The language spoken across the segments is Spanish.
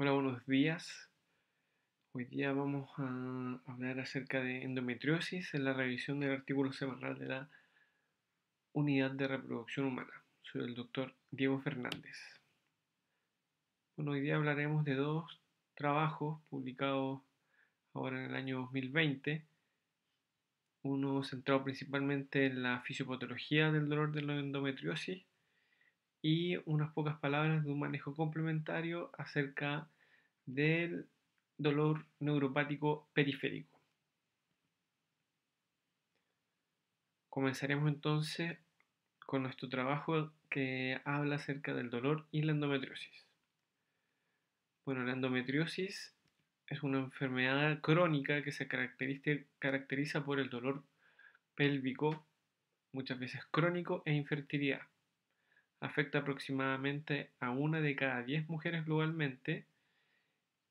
Hola, buenos días. Hoy día vamos a hablar acerca de endometriosis en la revisión del artículo semanal de la Unidad de Reproducción Humana. Soy el doctor Diego Fernández. Bueno, hoy día hablaremos de dos trabajos publicados ahora en el año 2020. Uno centrado principalmente en la fisiopatología del dolor de la endometriosis y unas pocas palabras de un manejo complementario acerca del dolor neuropático periférico. Comenzaremos entonces con nuestro trabajo que habla acerca del dolor y la endometriosis. Bueno, la endometriosis es una enfermedad crónica que se caracteriza por el dolor pélvico, muchas veces crónico, e infertilidad afecta aproximadamente a una de cada diez mujeres globalmente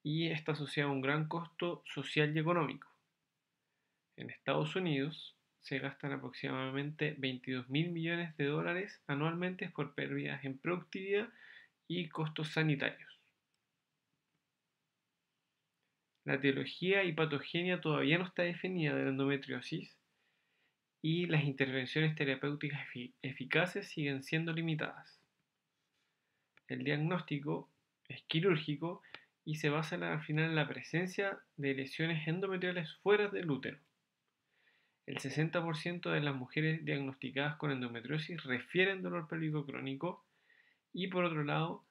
y está asociado a un gran costo social y económico. En Estados Unidos se gastan aproximadamente 22 mil millones de dólares anualmente por pérdidas en productividad y costos sanitarios. La etiología y patogenia todavía no está definida de la endometriosis, y las intervenciones terapéuticas eficaces siguen siendo limitadas. El diagnóstico es quirúrgico y se basa al final en la presencia de lesiones endometriales fuera del útero. El 60% de las mujeres diagnosticadas con endometriosis refieren dolor pélvico crónico y por otro lado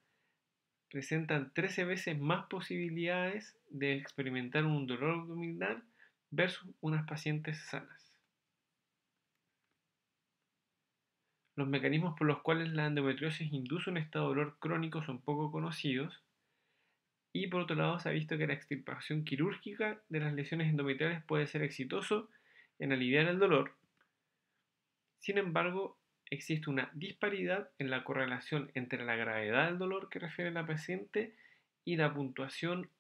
presentan 13 veces más posibilidades de experimentar un dolor abdominal versus unas pacientes sanas. Los mecanismos por los cuales la endometriosis induce un estado de dolor crónico son poco conocidos. Y por otro lado, se ha visto que la extirpación quirúrgica de las lesiones endometriales puede ser exitoso en aliviar el dolor. Sin embargo, existe una disparidad en la correlación entre la gravedad del dolor que refiere la paciente y la puntuación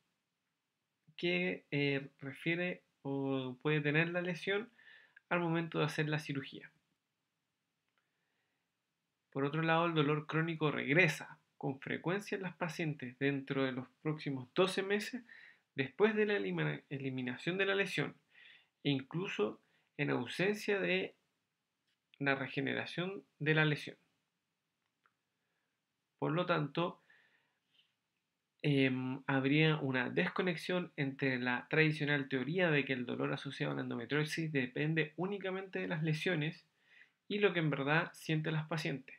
que eh, refiere o puede tener la lesión al momento de hacer la cirugía. Por otro lado, el dolor crónico regresa con frecuencia en las pacientes dentro de los próximos 12 meses después de la eliminación de la lesión e incluso en ausencia de la regeneración de la lesión. Por lo tanto, em, habría una desconexión entre la tradicional teoría de que el dolor asociado a la endometriosis depende únicamente de las lesiones y lo que en verdad sienten las pacientes.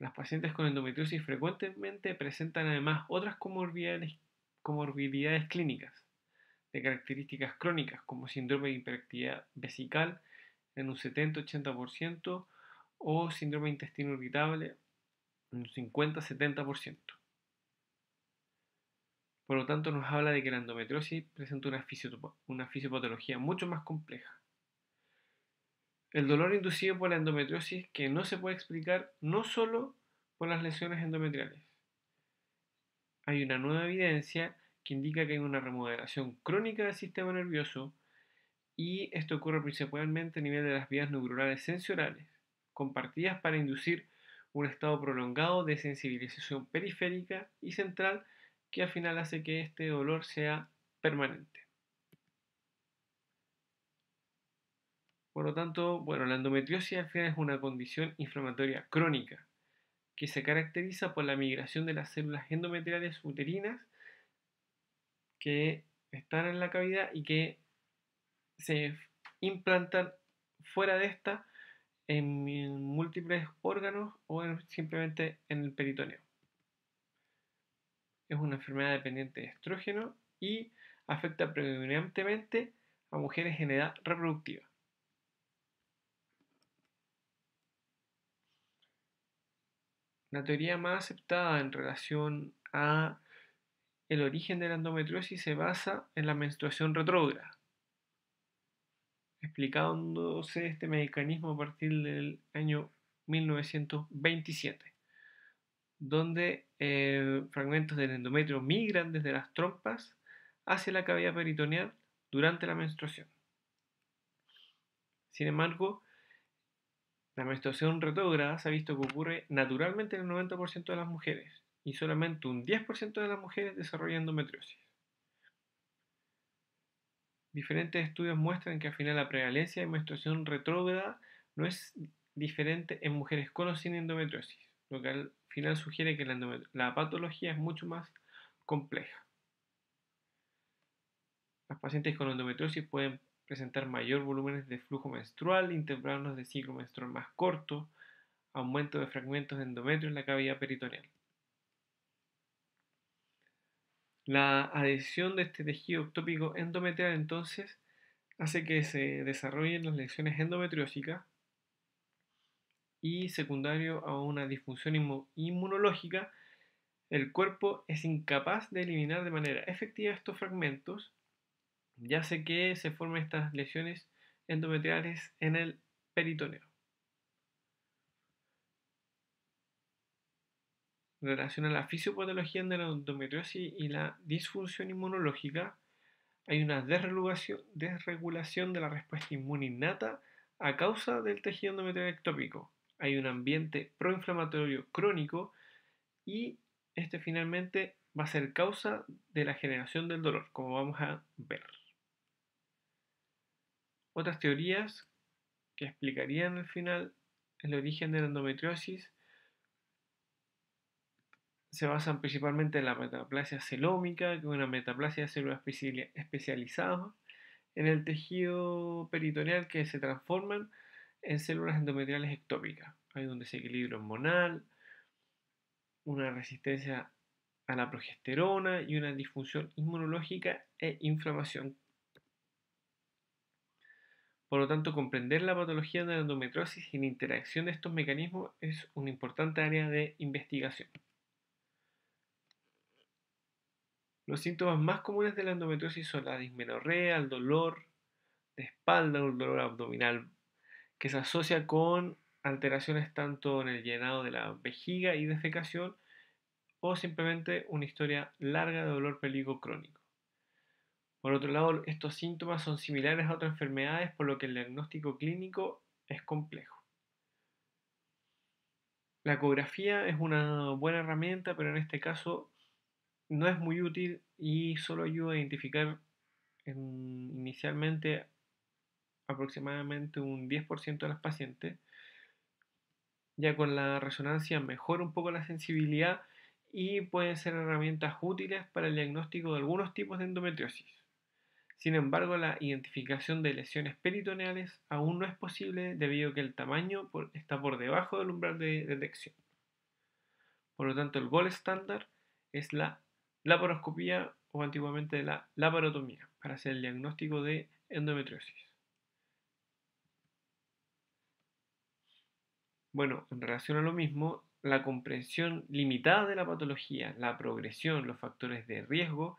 Las pacientes con endometriosis frecuentemente presentan además otras comorbilidades, clínicas de características crónicas como síndrome de hiperactividad vesical en un 70-80% o síndrome de intestino irritable en un 50-70%. Por lo tanto, nos habla de que la endometriosis presenta una fisiopatología mucho más compleja. El dolor inducido por la endometriosis que no se puede explicar no solo por las lesiones endometriales. Hay una nueva evidencia que indica que hay una remodelación crónica del sistema nervioso y esto ocurre principalmente a nivel de las vías neuronales sensoriales, compartidas para inducir un estado prolongado de sensibilización periférica y central que al final hace que este dolor sea permanente. Por lo tanto, bueno, la endometriosis al final es una condición inflamatoria crónica que se caracteriza por la migración de las células endometriales uterinas que están en la cavidad y que se implantan fuera de esta en, múltiples órganos o simplemente en el peritoneo. Es una enfermedad dependiente de estrógeno y afecta predominantemente a mujeres en edad reproductiva. La teoría más aceptada en relación a el origen de la endometriosis se basa en la menstruación retrógrada, explicándose este mecanismo a partir del año 1927, donde eh, fragmentos del endometrio migran desde las trompas hacia la cavidad peritoneal durante la menstruación. Sin embargo, la menstruación retrógrada se ha visto que ocurre naturalmente en el 90% de las mujeres y solamente un 10% de las mujeres desarrolla endometriosis. Diferentes estudios muestran que al final la prevalencia de menstruación retrógrada no es diferente en mujeres con o sin endometriosis, lo que al final sugiere que la, la patología es mucho más compleja. Las pacientes con endometriosis pueden presentar mayor volúmenes de flujo menstrual, intervalos de ciclo menstrual más corto, aumento de fragmentos de endometrio en la cavidad peritoneal. La adhesión de este tejido ectópico endometrial entonces hace que se desarrollen las lesiones endometriósicas y secundario a una disfunción inmunológica, el cuerpo es incapaz de eliminar de manera efectiva estos fragmentos ya sé que se forman estas lesiones endometriales en el peritoneo. relación a la fisiopatología de la endometriosis y la disfunción inmunológica, hay una desregulación de la respuesta inmune innata a causa del tejido endometrial ectópico. Hay un ambiente proinflamatorio crónico y este finalmente va a ser causa de la generación del dolor, como vamos a ver. Otras teorías que explicarían al final el origen de la endometriosis se basan principalmente en la metaplasia celómica, que es una metaplasia de células especializadas en el tejido peritoneal que se transforman en células endometriales ectópicas. Hay un desequilibrio hormonal, una resistencia a la progesterona y una disfunción inmunológica e inflamación por lo tanto, comprender la patología de la endometriosis y la interacción de estos mecanismos es una importante área de investigación. Los síntomas más comunes de la endometriosis son la dismenorrea, el dolor de espalda, el dolor abdominal, que se asocia con alteraciones tanto en el llenado de la vejiga y defecación, o simplemente una historia larga de dolor peligro crónico. Por otro lado, estos síntomas son similares a otras enfermedades, por lo que el diagnóstico clínico es complejo. La ecografía es una buena herramienta, pero en este caso no es muy útil y solo ayuda a identificar inicialmente aproximadamente un 10% de las pacientes. Ya con la resonancia mejora un poco la sensibilidad y pueden ser herramientas útiles para el diagnóstico de algunos tipos de endometriosis. Sin embargo, la identificación de lesiones peritoneales aún no es posible debido a que el tamaño está por debajo del umbral de detección. Por lo tanto, el gol estándar es la laparoscopía o antiguamente la laparotomía para hacer el diagnóstico de endometriosis. Bueno, en relación a lo mismo, la comprensión limitada de la patología, la progresión, los factores de riesgo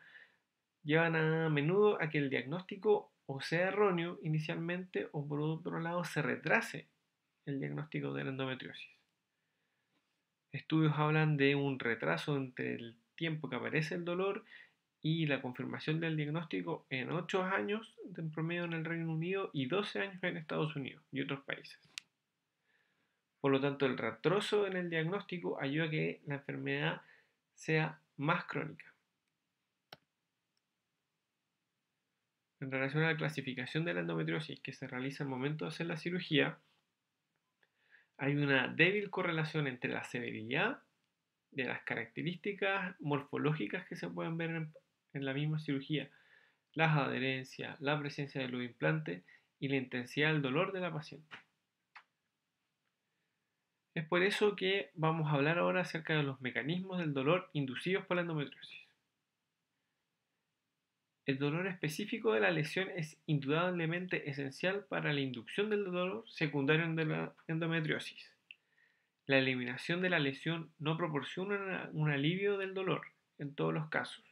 llevan a menudo a que el diagnóstico o sea erróneo inicialmente o por otro lado se retrase el diagnóstico de la endometriosis. Estudios hablan de un retraso entre el tiempo que aparece el dolor y la confirmación del diagnóstico en 8 años en promedio en el Reino Unido y 12 años en Estados Unidos y otros países. Por lo tanto, el retraso en el diagnóstico ayuda a que la enfermedad sea más crónica. en relación a la clasificación de la endometriosis que se realiza al momento de hacer la cirugía, hay una débil correlación entre la severidad de las características morfológicas que se pueden ver en, la misma cirugía, las adherencias, la presencia de los implante y la intensidad del dolor de la paciente. Es por eso que vamos a hablar ahora acerca de los mecanismos del dolor inducidos por la endometriosis. El dolor específico de la lesión es indudablemente esencial para la inducción del dolor secundario de la endometriosis. La eliminación de la lesión no proporciona un alivio del dolor en todos los casos.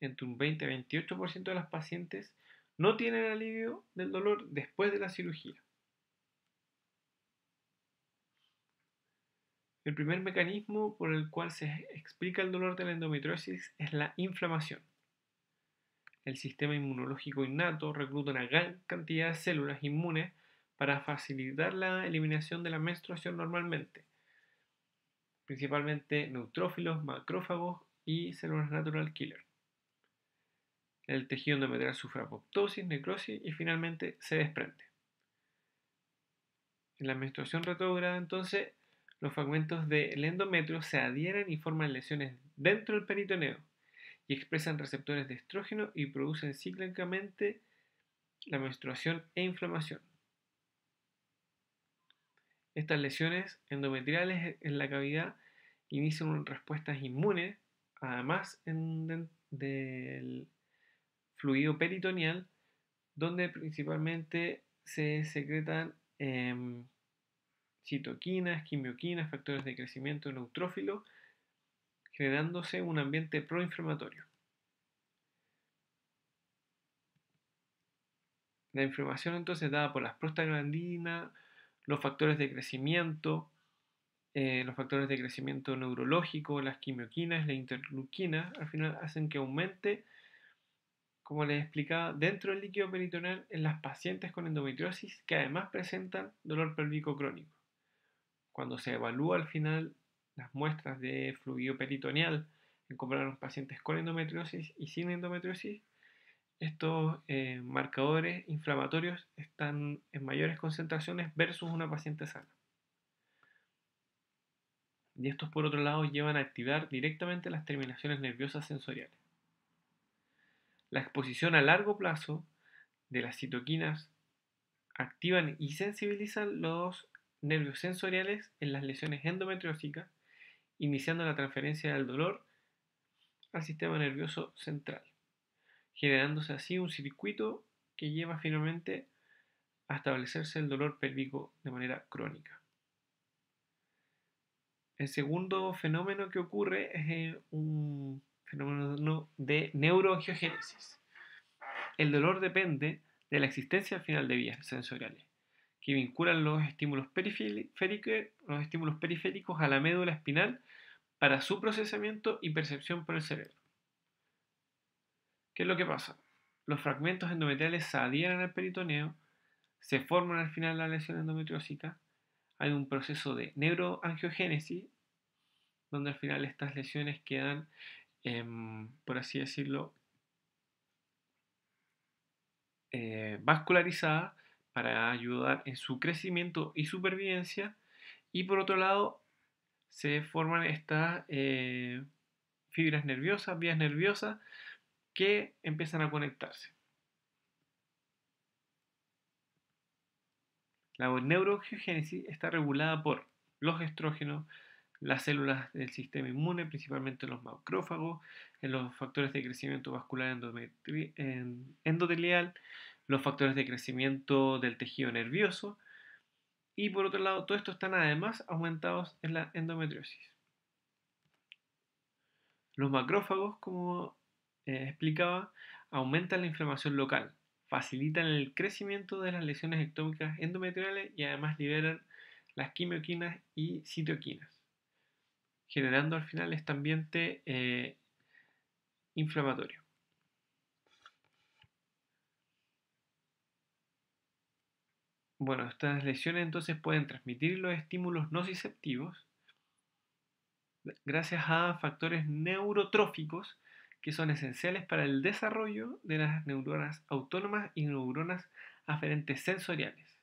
Entre un 20 y 28% de las pacientes no tienen alivio del dolor después de la cirugía. El primer mecanismo por el cual se explica el dolor de la endometriosis es la inflamación el sistema inmunológico innato recluta una gran cantidad de células inmunes para facilitar la eliminación de la menstruación normalmente, principalmente neutrófilos, macrófagos y células natural killer. El tejido endometrial sufre apoptosis, necrosis y finalmente se desprende. En la menstruación retrograda entonces, los fragmentos del endometrio se adhieren y forman lesiones dentro del peritoneo, y expresan receptores de estrógeno y producen cíclicamente la menstruación e inflamación. Estas lesiones endometriales en la cavidad inician respuestas inmunes, además del fluido peritoneal, donde principalmente se secretan em, citoquinas, quimioquinas, factores de crecimiento neutrófilo generándose un ambiente proinflamatorio. La inflamación entonces dada por las prostaglandinas, los factores de crecimiento, eh, los factores de crecimiento neurológico, las quimioquinas, las interleuquinas, al final hacen que aumente, como les explicaba, dentro del líquido peritoneal en las pacientes con endometriosis que además presentan dolor pélvico crónico. Cuando se evalúa al final las muestras de fluido peritoneal en comparar a pacientes con endometriosis y sin endometriosis, estos eh, marcadores inflamatorios están en mayores concentraciones versus una paciente sana. Y estos, por otro lado, llevan a activar directamente las terminaciones nerviosas sensoriales. La exposición a largo plazo de las citoquinas activan y sensibilizan los nervios sensoriales en las lesiones endometriósicas iniciando la transferencia del dolor al sistema nervioso central, generándose así un circuito que lleva finalmente a establecerse el dolor pélvico de manera crónica. El segundo fenómeno que ocurre es eh, un fenómeno de neuroangiogénesis. El dolor depende de la existencia final de vías sensoriales que vinculan los estímulos, los estímulos periféricos a la médula espinal para su procesamiento y percepción por el cerebro. ¿Qué es lo que pasa? Los fragmentos endometriales se adhieren al peritoneo, se forman al final la lesión endometriósica, hay un proceso de neuroangiogénesis, donde al final estas lesiones quedan, em, por así decirlo, eh, vascularizadas para ayudar en su crecimiento y supervivencia. Y por otro lado, se forman estas eh, fibras nerviosas, vías nerviosas, que empiezan a conectarse. La neuroangiogénesis está regulada por los estrógenos, las células del sistema inmune, principalmente los macrófagos, en los factores de crecimiento vascular endotelial, los factores de crecimiento del tejido nervioso y por otro lado, todo esto están además aumentados en la endometriosis. Los macrófagos, como eh, explicaba, aumentan la inflamación local, facilitan el crecimiento de las lesiones ectómicas endometriales y además liberan las quimioquinas y citoquinas, generando al final este ambiente eh, inflamatorio. Bueno, estas lesiones entonces pueden transmitir los estímulos nociceptivos gracias a factores neurotróficos que son esenciales para el desarrollo de las neuronas autónomas y neuronas aferentes sensoriales.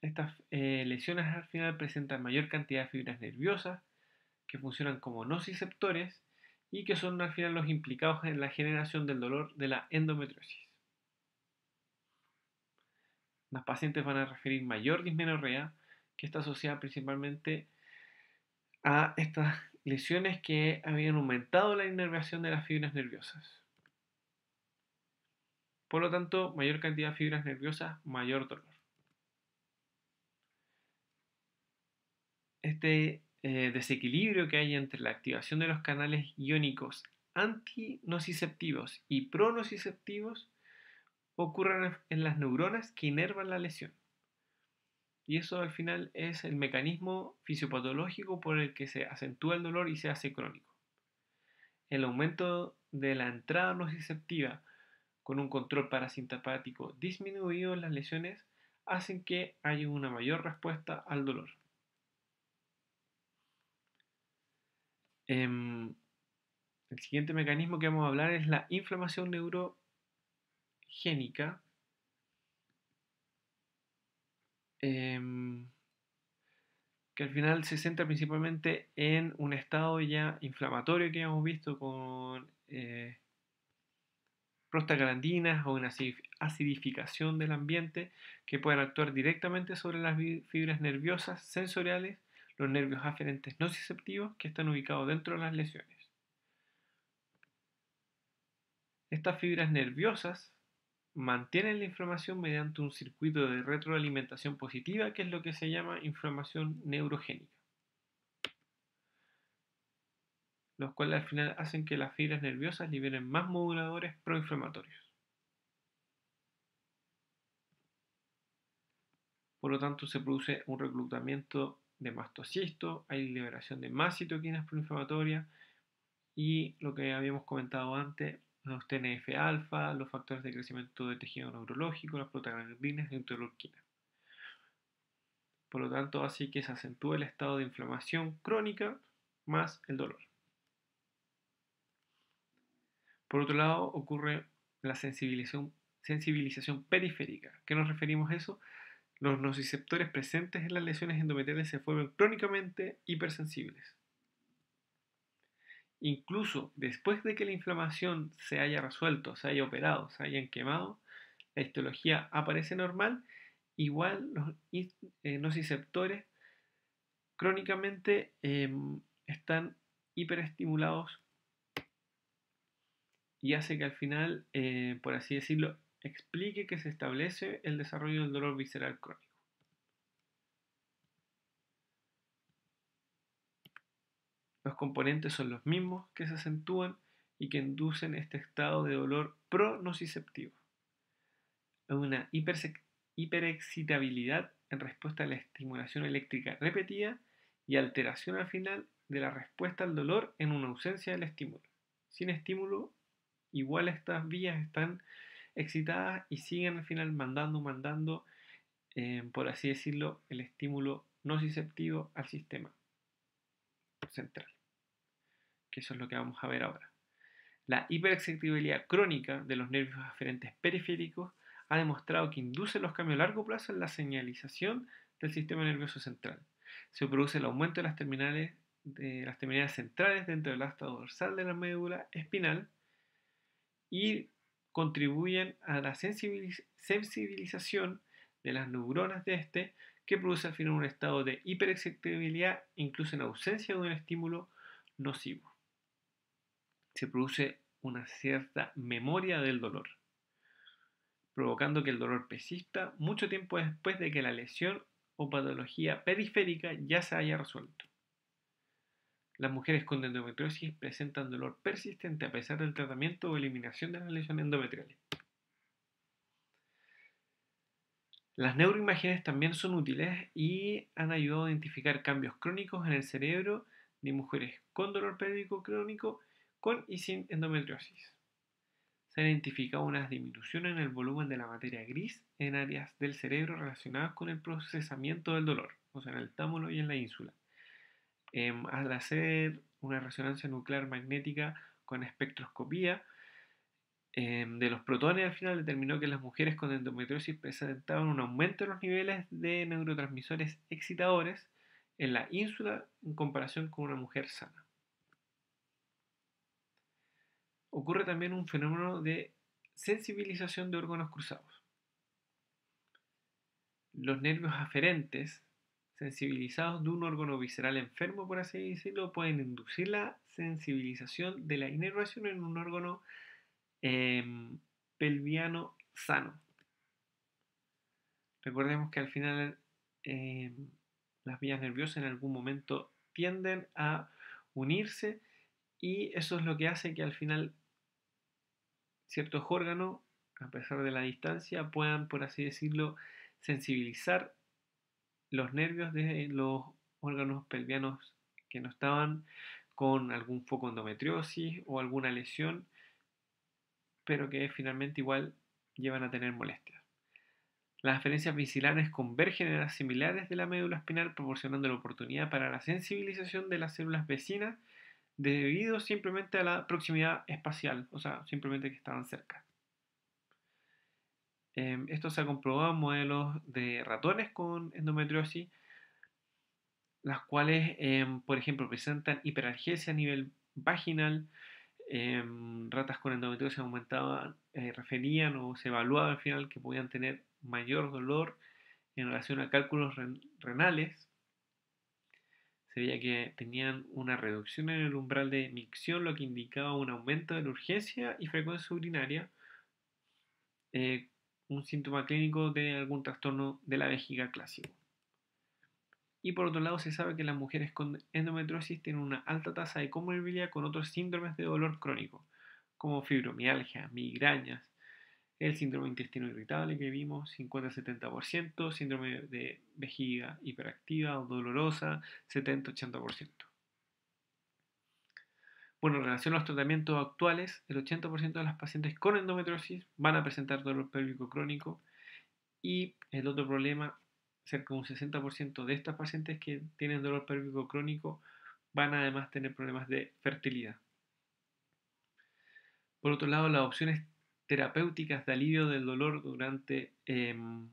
Estas eh, lesiones al final presentan mayor cantidad de fibras nerviosas que funcionan como nociceptores y que son al final los implicados en la generación del dolor de la endometriosis. Las pacientes van a referir mayor dismenorrea, que está asociada principalmente a estas lesiones que habían aumentado la inervación de las fibras nerviosas. Por lo tanto, mayor cantidad de fibras nerviosas, mayor dolor. Este eh, desequilibrio que hay entre la activación de los canales iónicos antinociceptivos y pronociceptivos ocurren en las neuronas que inervan la lesión. Y eso al final es el mecanismo fisiopatológico por el que se acentúa el dolor y se hace crónico. El aumento de la entrada nociceptiva con un control parasimpático disminuido en las lesiones hacen que haya una mayor respuesta al dolor. Em, el siguiente mecanismo que vamos a hablar es la inflamación neuro Em, que al final se centra principalmente en un estado ya inflamatorio que hemos visto con eh, prostaglandinas o una acidificación del ambiente que pueden actuar directamente sobre las fibras nerviosas sensoriales, los nervios aferentes nociceptivos que están ubicados dentro de las lesiones. Estas fibras nerviosas mantienen la inflamación mediante un circuito de retroalimentación positiva, que es lo que se llama inflamación neurogénica, los cuales al final hacen que las fibras nerviosas liberen más moduladores proinflamatorios. Por lo tanto, se produce un reclutamiento de mastocisto, hay liberación de más citoquinas proinflamatorias y lo que habíamos comentado antes, los TNF-alfa, los factores de crecimiento de tejido neurológico, las prostaglandinas y interleuquina. Por lo tanto, así que se acentúa el estado de inflamación crónica más el dolor. Por otro lado, ocurre la sensibilización, sensibilización periférica. ¿Qué nos referimos a eso? Los nociceptores presentes en las lesiones endometriales se vuelven crónicamente hipersensibles. Incluso después de que la inflamación se haya resuelto, se haya operado, se hayan quemado, la histología aparece normal, igual los nociceptores eh, crónicamente em, están hiperestimulados y hace que al final, eh, por así decirlo, explique que se establece el desarrollo del dolor visceral crónico. Los componentes son los mismos que se acentúan y que inducen este estado de dolor pronociceptivo. Una hiperexcitabilidad en respuesta a la estimulación eléctrica repetida y alteración al final de la respuesta al dolor en una ausencia del estímulo. Sin estímulo, igual estas vías están excitadas y siguen al final mandando, mandando, eh, por así decirlo, el estímulo nociceptivo al sistema central que eso es lo que vamos a ver ahora. La hiperexcitabilidad crónica de los nervios aferentes periféricos ha demostrado que induce los cambios a largo plazo en la señalización del sistema nervioso central. Se produce el aumento de las terminales, centrales dentro del asta dorsal de la médula espinal y contribuyen a la sensibilización de las neuronas de este, que produce al final un estado de hiperexcitabilidad incluso en ausencia de un estímulo nocivo se produce una cierta memoria del dolor, provocando que el dolor persista mucho tiempo después de que la lesión o patología periférica ya se haya resuelto. Las mujeres con endometriosis presentan dolor persistente a pesar del tratamiento o eliminación de las lesiones endometriales. Las neuroimágenes también son útiles y han ayudado a identificar cambios crónicos en el cerebro de mujeres con dolor periódico crónico con y sin endometriosis. Se han identificado una disminución en el volumen de la materia gris en áreas del cerebro relacionadas con el procesamiento del dolor, o sea, en el támulo y en la ínsula. Em, al hacer una resonancia nuclear magnética con espectroscopía em, de los protones, al final determinó que las mujeres con endometriosis presentaban un aumento en los niveles de neurotransmisores excitadores en la ínsula en comparación con una mujer sana. ocurre también un fenómeno de sensibilización de órganos cruzados. Los nervios aferentes, sensibilizados de un órgano visceral enfermo, por así decirlo, pueden inducir la sensibilización de la inervación en un órgano em, pelviano sano. Recordemos que al final em, las vías nerviosas en algún momento tienden a unirse y eso es lo que hace que al final ciertos órganos, a pesar de la distancia, puedan, por así decirlo, sensibilizar los nervios de los órganos pelvianos que no estaban con algún foco endometriosis o alguna lesión, pero que finalmente igual llevan a tener molestias. Las aferencias visilares convergen en las similares de la médula espinal, proporcionando la oportunidad para la sensibilización de las células vecinas debido simplemente a la proximidad espacial, o sea, simplemente que estaban cerca. Em, esto se ha comprobado en modelos de ratones con endometriosis, las cuales, em, por ejemplo, presentan hiperalgesia a nivel vaginal, em, ratas con endometriosis aumentaban, eh, referían o se evaluaba al final que podían tener mayor dolor en relación a cálculos renales, se veía que tenían una reducción en el umbral de micción, lo que indicaba un aumento de la urgencia y frecuencia urinaria, eh, un síntoma clínico de algún trastorno de la vejiga clásico. Y por otro lado, se sabe que las mujeres con endometriosis tienen una alta tasa de comorbilidad con otros síndromes de dolor crónico, como fibromialgia, migrañas, el síndrome intestino irritable que vimos, 50-70%, síndrome de vejiga hiperactiva o dolorosa, 70-80%. Bueno, en relación a los tratamientos actuales, el 80% de las pacientes con endometriosis van a presentar dolor pélvico crónico y el otro problema, cerca de un 60% de estas pacientes que tienen dolor pélvico crónico van además a tener problemas de fertilidad. Por otro lado, las opciones terapéuticas de alivio del dolor durante em,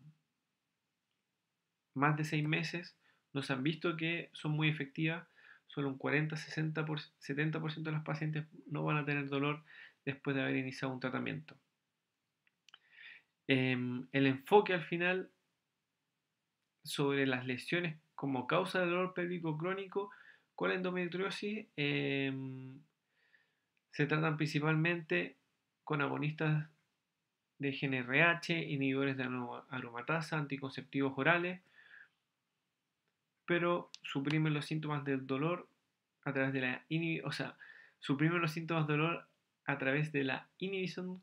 más de seis meses, nos han visto que son muy efectivas. Solo un 40, 60 70% de los pacientes no van a tener dolor después de haber iniciado un tratamiento. Em, el enfoque al final sobre las lesiones como causa de dolor pélvico crónico con la endometriosis em, se tratan principalmente con agonistas de GNRH, inhibidores de aromatasa, anticonceptivos orales, pero suprimen los síntomas del dolor a través de la o sea, suprimen los síntomas de dolor a través de la inhibición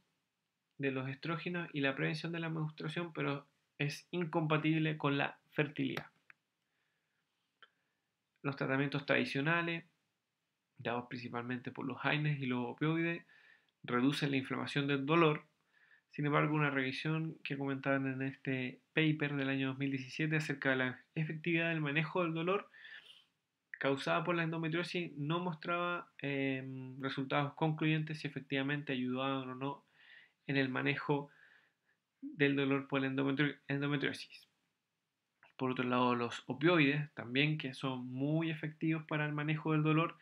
de los estrógenos y la prevención de la menstruación, pero es incompatible con la fertilidad. Los tratamientos tradicionales, dados principalmente por los AINES y los opioides, reduce la inflamación del dolor. Sin embargo, una revisión que comentaban en este paper del año 2017 acerca de la efectividad del manejo del dolor causada por la endometriosis no mostraba em, resultados concluyentes si efectivamente ayudaban o no en el manejo del dolor por la endometriosis. Por otro lado, los opioides también, que son muy efectivos para el manejo del dolor,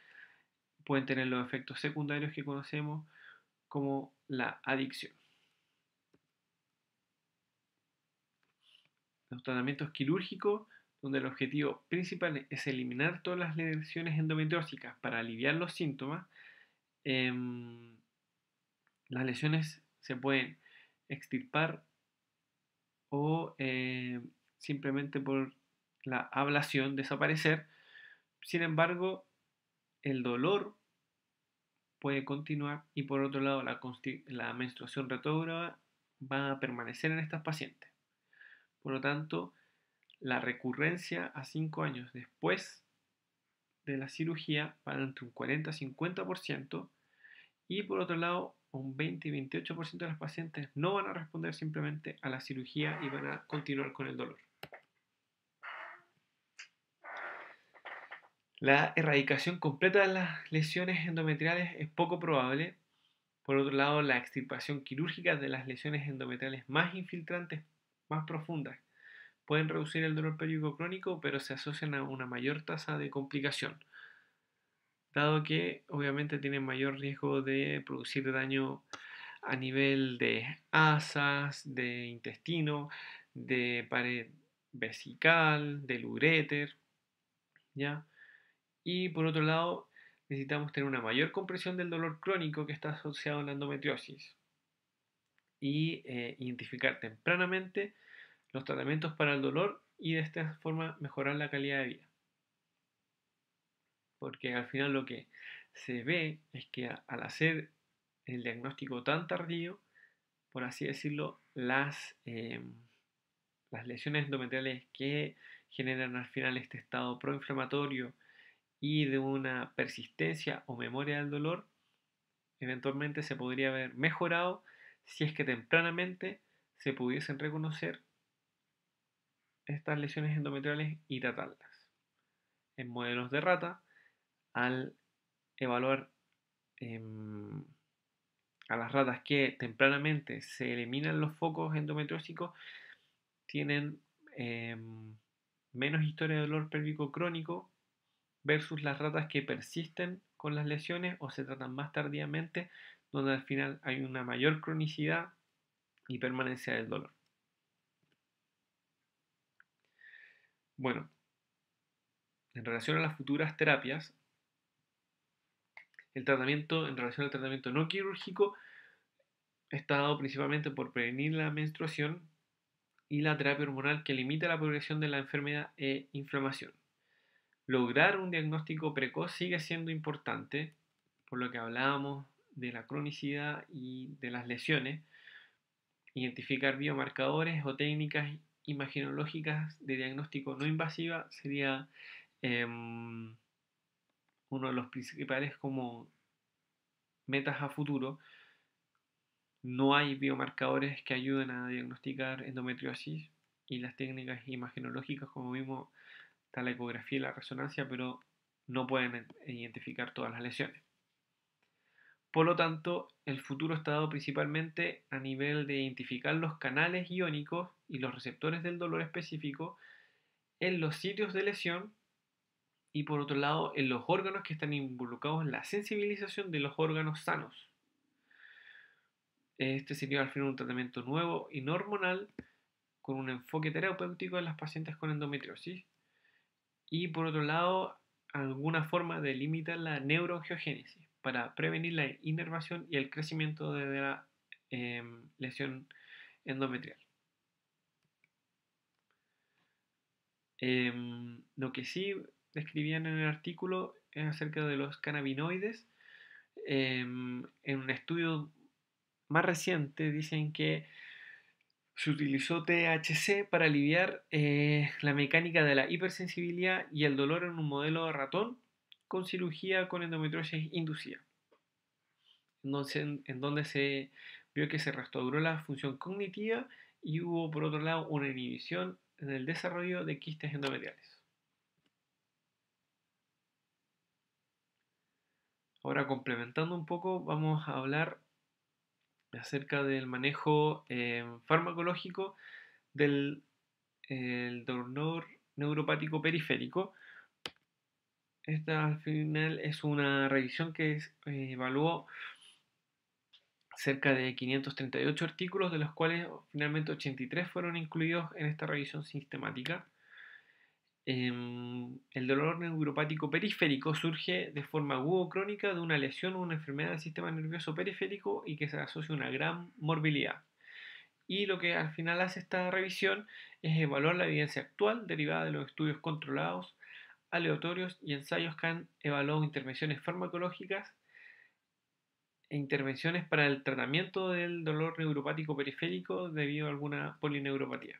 pueden tener los efectos secundarios que conocemos como la adicción. Los tratamientos quirúrgicos, donde el objetivo principal es eliminar todas las lesiones endometriósicas para aliviar los síntomas, em, las lesiones se pueden extirpar o eh, simplemente por la ablación desaparecer. Sin embargo, el dolor puede continuar y por otro lado la, menstruación retrógrada va a permanecer en estas pacientes. Por lo tanto, la recurrencia a 5 años después de la cirugía va entre un 40 y 50% y por otro lado un 20 y 28% de las pacientes no van a responder simplemente a la cirugía y van a continuar con el dolor. La erradicación completa de las lesiones endometriales es poco probable. Por otro lado, la extirpación quirúrgica de las lesiones endometriales más infiltrantes, más profundas, pueden reducir el dolor periódico crónico, pero se asocian a una mayor tasa de complicación, dado que obviamente tienen mayor riesgo de producir daño a nivel de asas, de intestino, de pared vesical, de ureter, ¿ya? Y por otro lado, necesitamos tener una mayor comprensión del dolor crónico que está asociado a la endometriosis y eh, identificar tempranamente los tratamientos para el dolor y de esta forma mejorar la calidad de vida. Porque al final lo que se ve es que al hacer el diagnóstico tan tardío, por así decirlo, las, em, las lesiones endometriales que generan al final este estado proinflamatorio y de una persistencia o memoria del dolor, eventualmente se podría haber mejorado si es que tempranamente se pudiesen reconocer estas lesiones endometriales y tratarlas. En modelos de rata, al evaluar em, a las ratas que tempranamente se eliminan los focos endometriósicos, tienen em, menos historia de dolor pélvico crónico versus las ratas que persisten con las lesiones o se tratan más tardíamente, donde al final hay una mayor cronicidad y permanencia del dolor. Bueno, en relación a las futuras terapias, el tratamiento, en relación al tratamiento no quirúrgico, está dado principalmente por prevenir la menstruación y la terapia hormonal que limita la progresión de la enfermedad e inflamación lograr un diagnóstico precoz sigue siendo importante, por lo que hablábamos de la cronicidad y de las lesiones, identificar biomarcadores o técnicas imaginológicas de diagnóstico no invasiva sería em, uno de los principales como metas a futuro. No hay biomarcadores que ayuden a diagnosticar endometriosis y las técnicas imaginológicas, como vimos está la ecografía y la resonancia, pero no pueden identificar todas las lesiones. Por lo tanto, el futuro está dado principalmente a nivel de identificar los canales iónicos y los receptores del dolor específico en los sitios de lesión y por otro lado en los órganos que están involucrados en la sensibilización de los órganos sanos. Este sería al final un tratamiento nuevo y no hormonal con un enfoque terapéutico en las pacientes con endometriosis y por otro lado alguna forma de limitar la neurogeogénesis para prevenir la inervación y el crecimiento de la em, lesión endometrial. Em, lo que sí describían en el artículo es acerca de los cannabinoides. Em, en un estudio más reciente dicen que se utilizó THC para aliviar eh, la mecánica de la hipersensibilidad y el dolor en un modelo de ratón con cirugía con endometriosis inducida, en donde se vio que se restauró la función cognitiva y hubo por otro lado una inhibición en el desarrollo de quistes endometriales. Ahora complementando un poco, vamos a hablar acerca del manejo eh, farmacológico del dolor neuropático periférico. Esta al final es una revisión que eh, evaluó cerca de 538 artículos, de los cuales finalmente 83 fueron incluidos en esta revisión sistemática. Em, el dolor neuropático periférico surge de forma aguda o crónica de una lesión o una enfermedad del sistema nervioso periférico y que se asocia a una gran morbilidad. Y lo que al final hace esta revisión es evaluar la evidencia actual derivada de los estudios controlados, aleatorios y ensayos que han evaluado intervenciones farmacológicas e intervenciones para el tratamiento del dolor neuropático periférico debido a alguna polineuropatía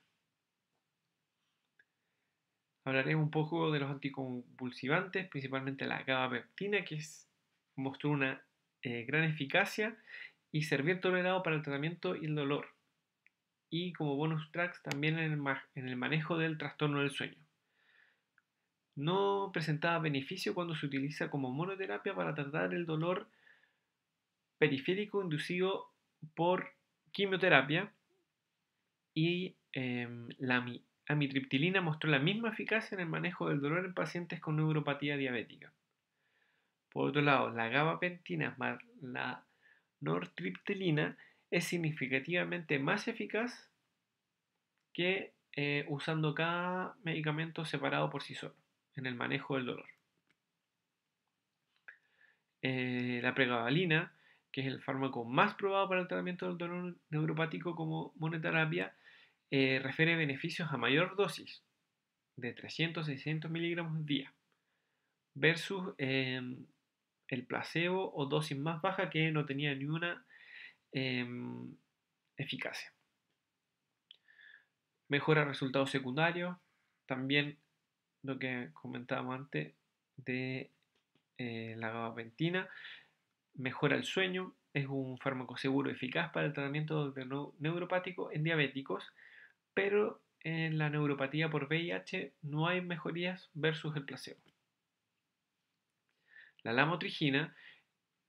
hablaré un poco de los anticonvulsivantes, principalmente la gabapentina, que mostró una eh, gran eficacia y servir tolerado para el tratamiento y el dolor. Y como bonus tracks también en el, manejo del trastorno del sueño. No presentaba beneficio cuando se utiliza como monoterapia para tratar el dolor periférico inducido por quimioterapia y em, la la amitriptilina mostró la misma eficacia en el manejo del dolor en pacientes con neuropatía diabética. Por otro lado, la gabapentina más la nortriptilina es significativamente más eficaz que eh, usando cada medicamento separado por sí solo en el manejo del dolor. Eh, la pregabalina, que es el fármaco más probado para el tratamiento del dolor neuropático como monoterapia, eh, refiere beneficios a mayor dosis de 300-600 miligramos al día versus em, el placebo o dosis más baja que no tenía ni em, eficacia. Mejora resultados secundarios, también lo que comentábamos antes de eh, la gabapentina, mejora el sueño, es un fármaco seguro eficaz para el tratamiento neuropático en diabéticos pero en la neuropatía por VIH no hay mejorías versus el placebo. La lamotrigina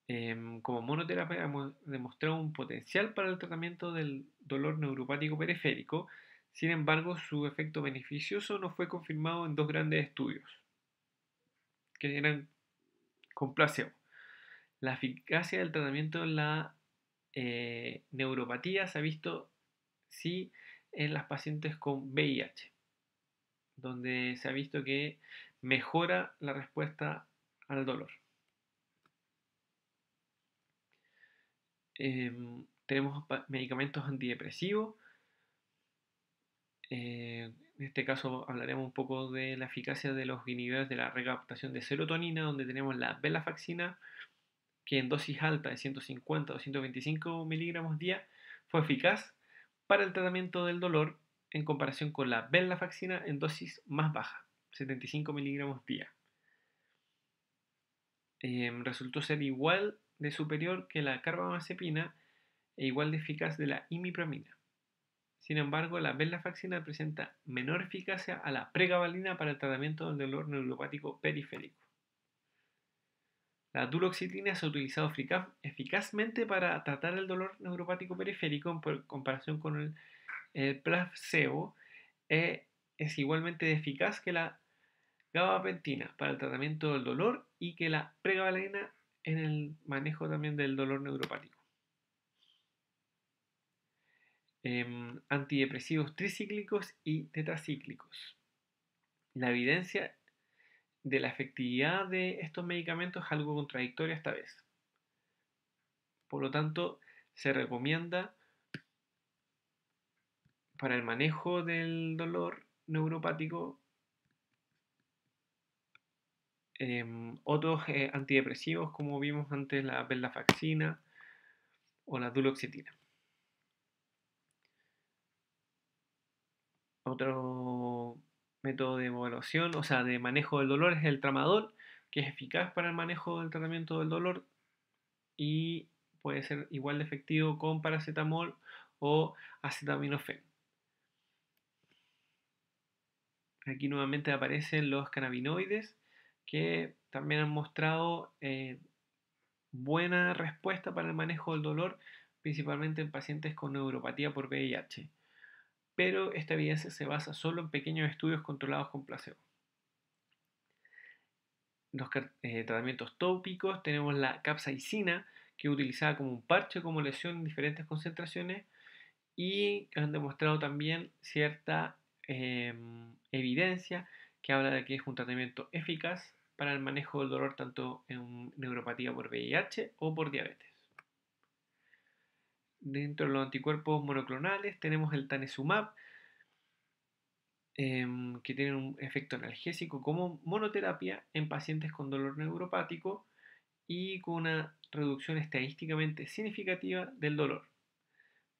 em, como monoterapia ha demostrado un potencial para el tratamiento del dolor neuropático periférico, sin embargo su efecto beneficioso no fue confirmado en dos grandes estudios, que eran con placebo. La eficacia del tratamiento en la eh, neuropatía se ha visto si sí, en las pacientes con VIH, donde se ha visto que mejora la respuesta al dolor. Em, tenemos medicamentos antidepresivos. Eh, en este caso hablaremos un poco de la eficacia de los inhibidores de la recaptación de serotonina, donde tenemos la Belafaxina, que en dosis alta de 150 o 125 miligramos día fue eficaz para el tratamiento del dolor en comparación con la venlafaxina en dosis más baja, 75 miligramos día. Em, resultó ser igual de superior que la carbamazepina e igual de eficaz de la imipramina. Sin embargo, la venlafaxina presenta menor eficacia a la pregabalina para el tratamiento del dolor neuropático periférico. La duloxetina se ha utilizado eficazmente para tratar el dolor neuropático periférico en comparación con el, placebo. E es igualmente eficaz que la gabapentina para el tratamiento del dolor y que la pregabalina en el manejo también del dolor neuropático. Em, antidepresivos tricíclicos y tetracíclicos. La evidencia de la efectividad de estos medicamentos es algo contradictorio esta vez. Por lo tanto, se recomienda para el manejo del dolor neuropático em, otros eh, antidepresivos como vimos antes la venlafaxina o la duloxetina. Otro método de evaluación, o sea, de manejo del dolor es el tramadol, que es eficaz para el manejo del tratamiento del dolor y puede ser igual de efectivo con paracetamol o acetaminofén. Aquí nuevamente aparecen los cannabinoides que también han mostrado eh, buena respuesta para el manejo del dolor, principalmente en pacientes con neuropatía por VIH pero esta evidencia se basa solo en pequeños estudios controlados con placebo. Los eh, tratamientos tópicos tenemos la capsaicina, que es utilizada como un parche como lesión en diferentes concentraciones y han demostrado también cierta em, evidencia que habla de que es un tratamiento eficaz para el manejo del dolor tanto en neuropatía por VIH o por diabetes. Dentro de los anticuerpos monoclonales tenemos el tanezumab, em, que tiene un efecto analgésico como monoterapia en pacientes con dolor neuropático y con una reducción estadísticamente significativa del dolor.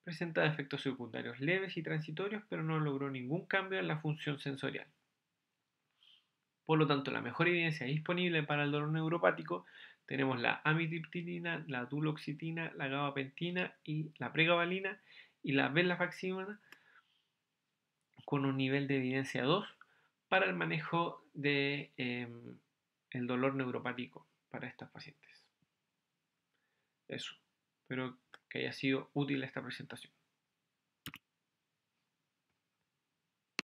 Presenta efectos secundarios leves y transitorios, pero no logró ningún cambio en la función sensorial. Por lo tanto, la mejor evidencia disponible para el dolor neuropático tenemos la amitriptilina, la duloxitina, la gabapentina y la pregabalina y la venlafaxina con un nivel de evidencia 2 para el manejo del de, em, el dolor neuropático para estos pacientes. Eso. Espero que haya sido útil esta presentación.